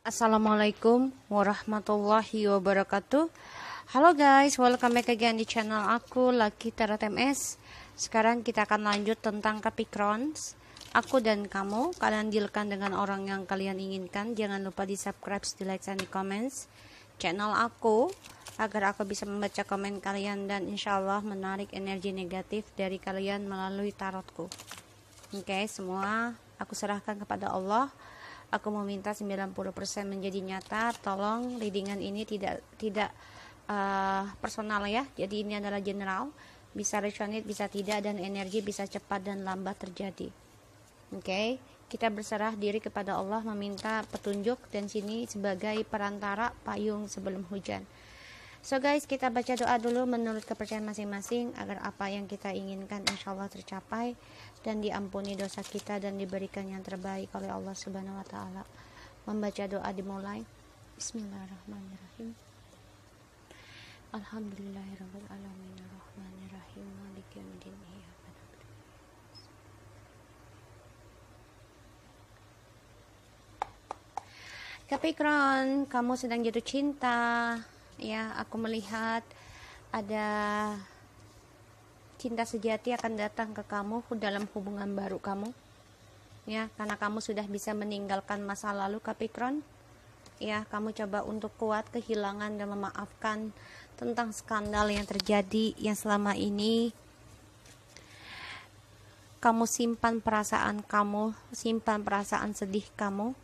Assalamualaikum warahmatullahi wabarakatuh Halo guys, welcome back again di channel aku Lucky Tarot MS Sekarang kita akan lanjut tentang Capricorns Aku dan kamu, kalian dealkan dengan orang yang kalian inginkan Jangan lupa di subscribe, di like, dan di comments channel aku Agar aku bisa membaca komen kalian dan insyaallah menarik energi negatif dari kalian melalui tarotku Oke, okay, semua aku serahkan kepada Allah Aku meminta 90% menjadi nyata. Tolong leadingan ini tidak tidak uh, personal ya. Jadi ini adalah general. Bisa resonate bisa tidak dan energi bisa cepat dan lambat terjadi. Oke, okay? kita berserah diri kepada Allah meminta petunjuk dan sini sebagai perantara payung sebelum hujan. So guys, kita baca doa dulu menurut kepercayaan masing-masing agar apa yang kita inginkan insya Allah tercapai dan diampuni dosa kita dan diberikan yang terbaik oleh Allah Subhanahu wa taala. Membaca doa dimulai. Bismillahirrahmanirrahim. Alhamdulillahirabbil alamin arrahmanirrahim maliki yaumiddin Capricorn, iya, kamu sedang jatuh cinta ya aku melihat ada cinta sejati akan datang ke kamu dalam hubungan baru kamu ya karena kamu sudah bisa meninggalkan masa lalu Capricorn ya kamu coba untuk kuat kehilangan dan memaafkan tentang skandal yang terjadi yang selama ini kamu simpan perasaan kamu simpan perasaan sedih kamu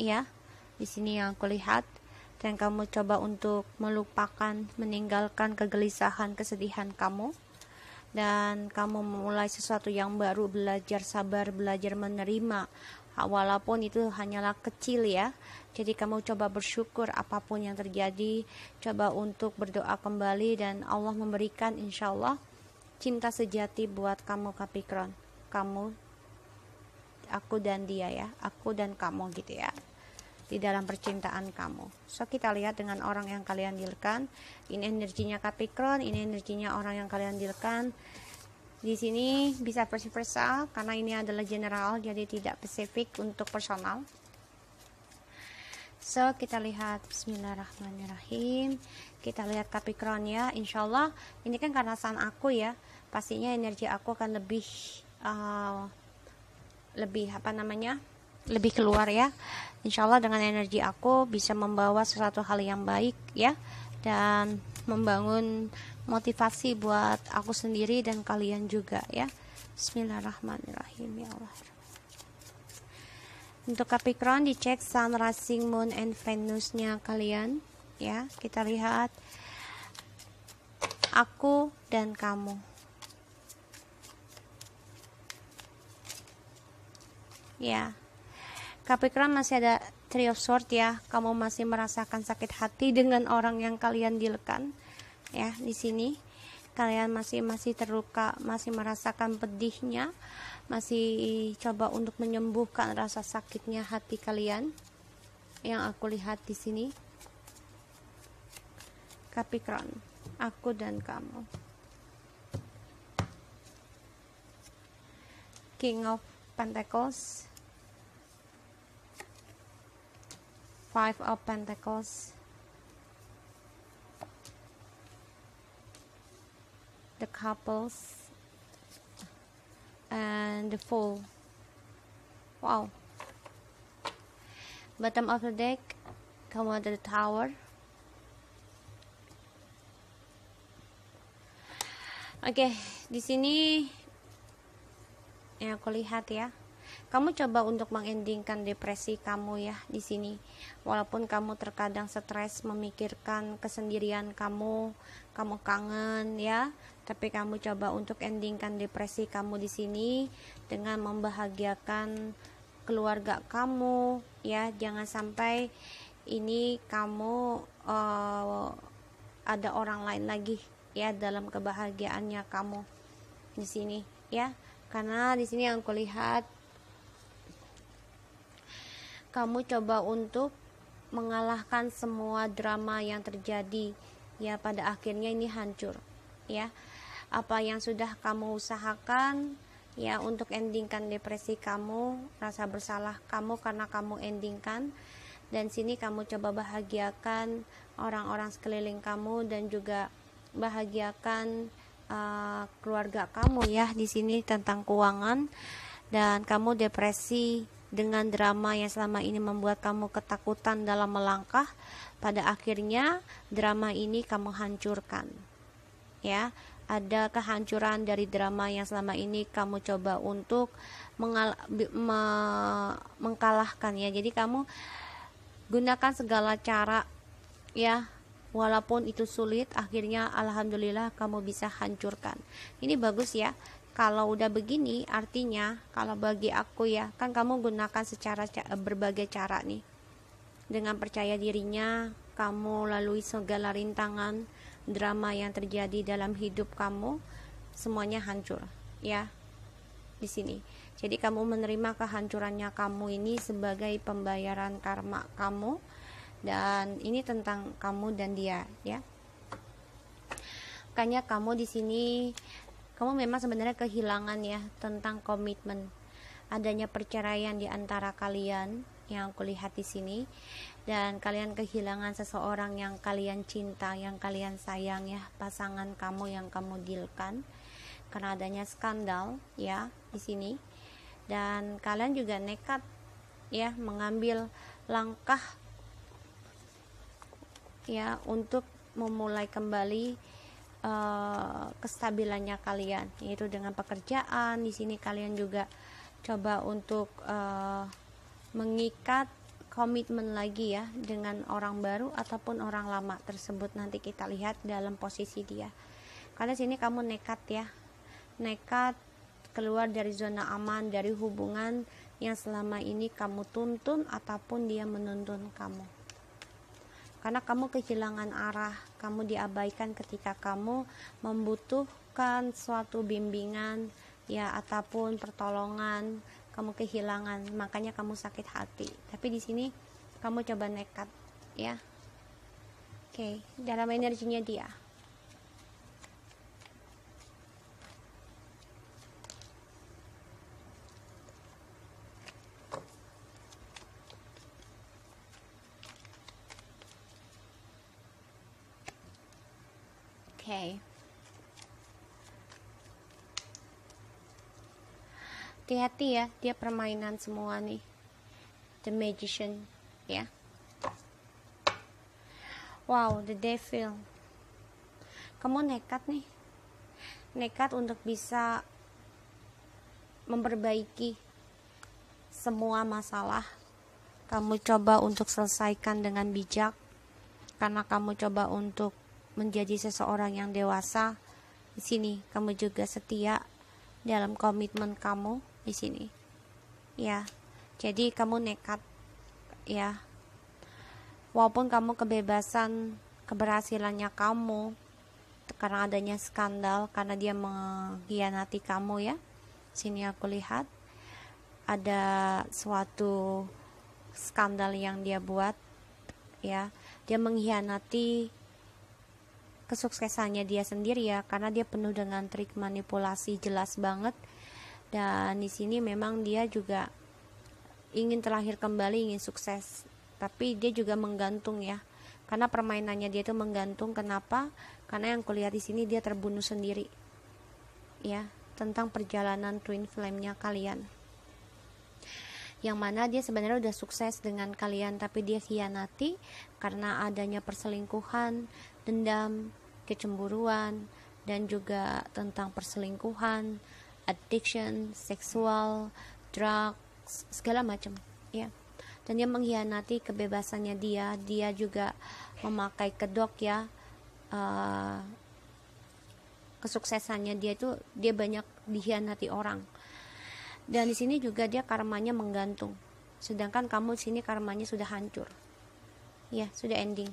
ya di sini yang aku lihat dan kamu coba untuk melupakan, meninggalkan kegelisahan, kesedihan kamu, dan kamu memulai sesuatu yang baru, belajar sabar, belajar menerima, walaupun itu hanyalah kecil ya. Jadi kamu coba bersyukur apapun yang terjadi, coba untuk berdoa kembali dan Allah memberikan insya Allah cinta sejati buat kamu Capricorn, kamu, aku dan dia ya, aku dan kamu gitu ya di dalam percintaan kamu. So kita lihat dengan orang yang kalian dealkan, ini energinya Capricorn, ini energinya orang yang kalian dealkan. Di sini bisa versi versa karena ini adalah general jadi tidak spesifik untuk personal. So kita lihat Bismillahirrahmanirrahim Kita lihat Capricorn ya Insya Allah ini kan karena san aku ya Pastinya energi aku akan lebih uh, Lebih apa namanya lebih keluar ya Insya Allah dengan energi aku bisa membawa sesuatu hal yang baik ya dan membangun motivasi buat aku sendiri dan kalian juga ya Bismillahirrahmanirrahim ya Allah untuk Capricorn dicek Sun, Rising, Moon, and Venusnya kalian ya kita lihat aku dan kamu ya Capricorn masih ada Three of Swords ya. Kamu masih merasakan sakit hati dengan orang yang kalian dilekan ya di sini. Kalian masih masih terluka, masih merasakan pedihnya, masih coba untuk menyembuhkan rasa sakitnya hati kalian yang aku lihat di sini. Capricorn, aku dan kamu. King of Pentacles five of pentacles the couples and the fool wow bottom of the deck come under the tower oke okay, di sini yang aku lihat ya Kamu coba untuk mengendingkan depresi kamu ya di sini. Walaupun kamu terkadang stres memikirkan kesendirian kamu, kamu kangen ya, tapi kamu coba untuk endingkan depresi kamu di sini dengan membahagiakan keluarga kamu ya. Jangan sampai ini kamu uh, ada orang lain lagi ya dalam kebahagiaannya kamu di sini ya karena di sini yang kulihat kamu coba untuk mengalahkan semua drama yang terjadi ya pada akhirnya ini hancur ya apa yang sudah kamu usahakan ya untuk endingkan depresi kamu rasa bersalah kamu karena kamu endingkan dan sini kamu coba bahagiakan orang-orang sekeliling kamu dan juga bahagiakan uh, keluarga kamu ya di sini tentang keuangan dan kamu depresi dengan drama yang selama ini membuat kamu ketakutan dalam melangkah, pada akhirnya drama ini kamu hancurkan. Ya, ada kehancuran dari drama yang selama ini kamu coba untuk mengal me mengkalahkan ya. Jadi kamu gunakan segala cara ya walaupun itu sulit akhirnya alhamdulillah kamu bisa hancurkan ini bagus ya kalau udah begini artinya kalau bagi aku ya kan kamu gunakan secara eh, berbagai cara nih dengan percaya dirinya kamu lalui segala rintangan drama yang terjadi dalam hidup kamu semuanya hancur ya di sini jadi kamu menerima kehancurannya kamu ini sebagai pembayaran karma kamu dan ini tentang kamu dan dia ya makanya kamu di sini kamu memang sebenarnya kehilangan ya tentang komitmen adanya perceraian di antara kalian yang aku lihat di sini dan kalian kehilangan seseorang yang kalian cinta, yang kalian sayang ya, pasangan kamu yang kamu dealkan karena adanya skandal ya di sini. Dan kalian juga nekat ya mengambil langkah ya untuk memulai kembali Eh, kestabilannya kalian yaitu dengan pekerjaan di sini kalian juga coba untuk uh, mengikat komitmen lagi ya dengan orang baru ataupun orang lama tersebut nanti kita lihat dalam posisi dia karena sini kamu nekat ya nekat keluar dari zona aman dari hubungan yang selama ini kamu tuntun ataupun dia menuntun kamu karena kamu kehilangan arah, kamu diabaikan ketika kamu membutuhkan suatu bimbingan ya ataupun pertolongan, kamu kehilangan, makanya kamu sakit hati. Tapi di sini kamu coba nekat ya. Oke, dalam energinya dia. hati-hati ya dia permainan semua nih the magician ya yeah. wow the devil kamu nekat nih nekat untuk bisa memperbaiki semua masalah kamu coba untuk selesaikan dengan bijak karena kamu coba untuk menjadi seseorang yang dewasa di sini kamu juga setia dalam komitmen kamu di sini ya jadi kamu nekat ya walaupun kamu kebebasan keberhasilannya kamu karena adanya skandal karena dia mengkhianati kamu ya sini aku lihat ada suatu skandal yang dia buat ya dia mengkhianati kesuksesannya dia sendiri ya karena dia penuh dengan trik manipulasi jelas banget dan di sini memang dia juga ingin terlahir kembali ingin sukses tapi dia juga menggantung ya karena permainannya dia itu menggantung kenapa karena yang kulihat di sini dia terbunuh sendiri ya tentang perjalanan twin flame-nya kalian yang mana dia sebenarnya udah sukses dengan kalian tapi dia hianati karena adanya perselingkuhan dendam kecemburuan dan juga tentang perselingkuhan addiction, seksual, drugs, segala macam, ya. Dan dia mengkhianati kebebasannya dia, dia juga memakai kedok ya. Uh, kesuksesannya dia itu dia banyak dikhianati orang. Dan di sini juga dia karmanya menggantung. Sedangkan kamu di sini karmanya sudah hancur. Ya, sudah ending.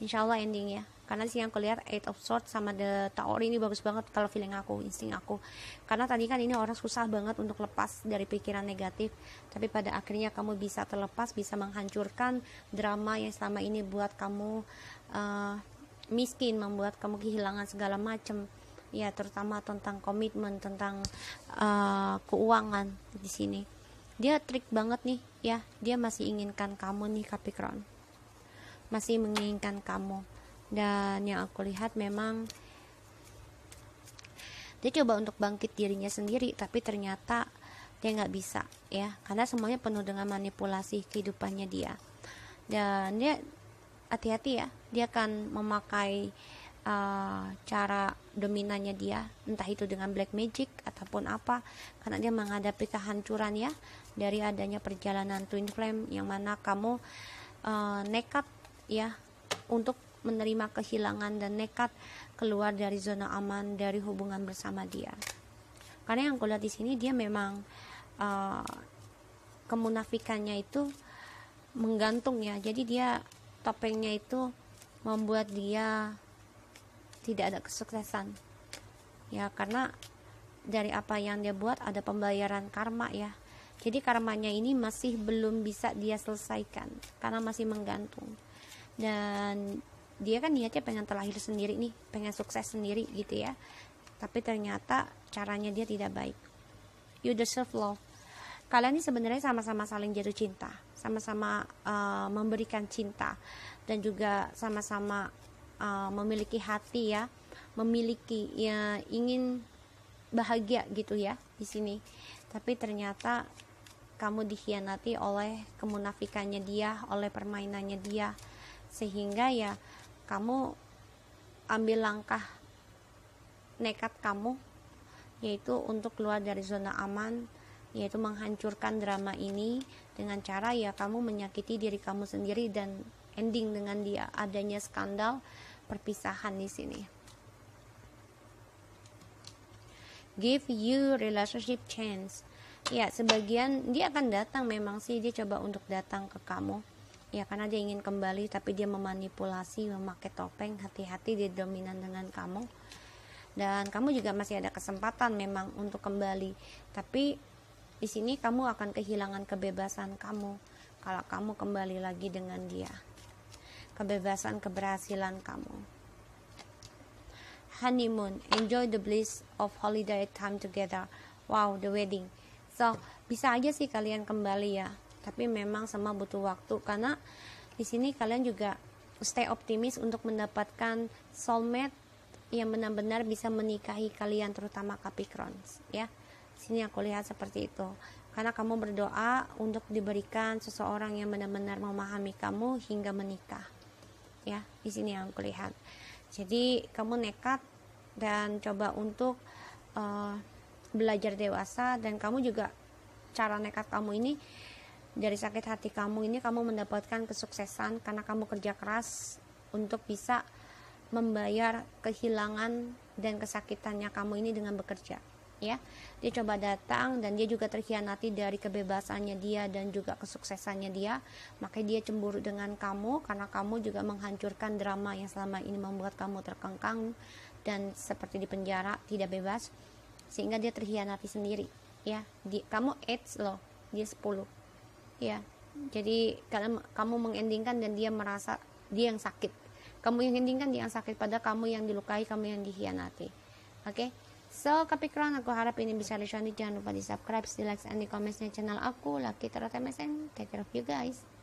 Insya Allah ending ya karena sih yang kulihat Eight of Swords sama The Tower ini bagus banget kalau feeling aku insting aku karena tadi kan ini orang susah banget untuk lepas dari pikiran negatif tapi pada akhirnya kamu bisa terlepas bisa menghancurkan drama yang selama ini buat kamu uh, miskin membuat kamu kehilangan segala macam ya terutama tentang komitmen tentang uh, keuangan di sini dia trik banget nih ya dia masih inginkan kamu nih Capricorn masih menginginkan kamu dan yang aku lihat memang dia coba untuk bangkit dirinya sendiri tapi ternyata dia nggak bisa ya karena semuanya penuh dengan manipulasi kehidupannya dia dan dia hati-hati ya dia akan memakai uh, cara dominannya dia entah itu dengan black magic ataupun apa karena dia menghadapi kehancuran ya dari adanya perjalanan twin flame yang mana kamu uh, nekat ya untuk menerima kehilangan dan nekat keluar dari zona aman dari hubungan bersama dia. Karena yang kulihat di sini dia memang uh, kemunafikannya itu menggantung ya. Jadi dia topengnya itu membuat dia tidak ada kesuksesan. Ya, karena dari apa yang dia buat ada pembayaran karma ya. Jadi karmanya ini masih belum bisa dia selesaikan karena masih menggantung. Dan dia kan niatnya pengen terlahir sendiri nih pengen sukses sendiri gitu ya tapi ternyata caranya dia tidak baik you deserve love kalian ini sebenarnya sama-sama saling jatuh cinta sama-sama uh, memberikan cinta dan juga sama-sama uh, memiliki hati ya memiliki ya ingin bahagia gitu ya di sini tapi ternyata kamu dikhianati oleh kemunafikannya dia oleh permainannya dia sehingga ya kamu ambil langkah nekat kamu yaitu untuk keluar dari zona aman yaitu menghancurkan drama ini dengan cara ya kamu menyakiti diri kamu sendiri dan ending dengan dia adanya skandal perpisahan di sini. Give you relationship chance. Ya, sebagian dia akan datang memang sih dia coba untuk datang ke kamu ya karena dia ingin kembali tapi dia memanipulasi memakai topeng hati-hati dia dominan dengan kamu dan kamu juga masih ada kesempatan memang untuk kembali tapi di sini kamu akan kehilangan kebebasan kamu kalau kamu kembali lagi dengan dia kebebasan keberhasilan kamu honeymoon enjoy the bliss of holiday time together wow the wedding so bisa aja sih kalian kembali ya tapi memang semua butuh waktu karena di sini kalian juga stay optimis untuk mendapatkan soulmate yang benar-benar bisa menikahi kalian terutama Capricorn ya sini aku lihat seperti itu karena kamu berdoa untuk diberikan seseorang yang benar-benar memahami kamu hingga menikah ya di sini yang aku lihat jadi kamu nekat dan coba untuk uh, belajar dewasa dan kamu juga cara nekat kamu ini dari sakit hati kamu ini kamu mendapatkan kesuksesan karena kamu kerja keras untuk bisa membayar kehilangan dan kesakitannya kamu ini dengan bekerja ya dia coba datang dan dia juga terkhianati dari kebebasannya dia dan juga kesuksesannya dia makanya dia cemburu dengan kamu karena kamu juga menghancurkan drama yang selama ini membuat kamu terkengkang dan seperti di penjara tidak bebas sehingga dia terkhianati sendiri ya di, kamu AIDS loh dia 10 Iya. jadi kalau kamu mengendingkan dan dia merasa dia yang sakit kamu yang endingkan dia yang sakit pada kamu yang dilukai kamu yang dikhianati oke okay? So, kepikiran aku harap ini bisa disonit. Jangan lupa di subscribe, di like, and di comment channel aku. Lucky Tarot MSN. Take care of you guys.